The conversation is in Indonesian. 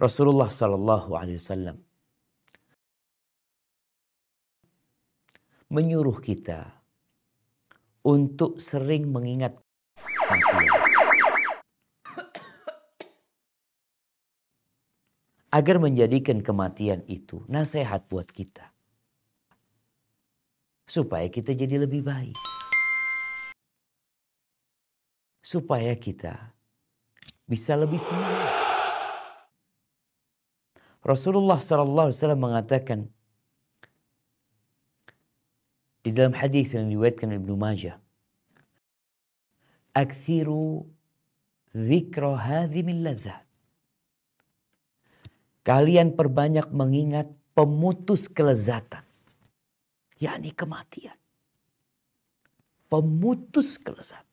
Rasulullah Sallallahu Alaihi Wasallam menyuruh kita untuk sering mengingat agar menjadikan kematian itu nasihat buat kita supaya kita jadi lebih baik supaya kita bisa lebih semangat Rasulullah SAW mengatakan di dalam hadis yang diwetkan Ibnu Majah, "Akthiru dzikra min ladzat." Kalian perbanyak mengingat pemutus kelezatan, yakni kematian. Pemutus kelezatan.